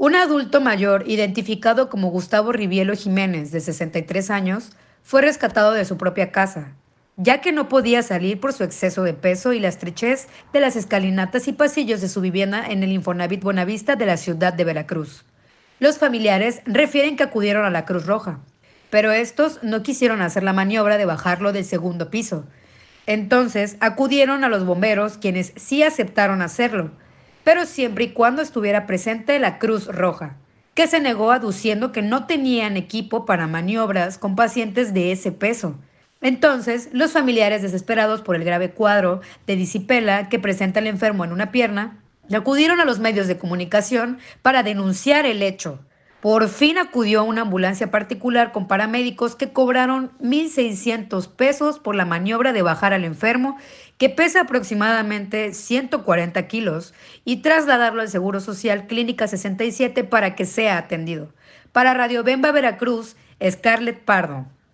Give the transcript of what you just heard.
Un adulto mayor, identificado como Gustavo Rivielo Jiménez, de 63 años, fue rescatado de su propia casa, ya que no podía salir por su exceso de peso y la estrechez de las escalinatas y pasillos de su vivienda en el Infonavit Buenavista de la ciudad de Veracruz. Los familiares refieren que acudieron a la Cruz Roja, pero estos no quisieron hacer la maniobra de bajarlo del segundo piso. Entonces acudieron a los bomberos, quienes sí aceptaron hacerlo pero siempre y cuando estuviera presente la Cruz Roja, que se negó aduciendo que no tenían equipo para maniobras con pacientes de ese peso. Entonces, los familiares desesperados por el grave cuadro de disipela que presenta el enfermo en una pierna, acudieron a los medios de comunicación para denunciar el hecho. Por fin acudió a una ambulancia particular con paramédicos que cobraron 1.600 pesos por la maniobra de bajar al enfermo, que pesa aproximadamente 140 kilos, y trasladarlo al Seguro Social Clínica 67 para que sea atendido. Para Radio Bemba Veracruz, Scarlett Pardo.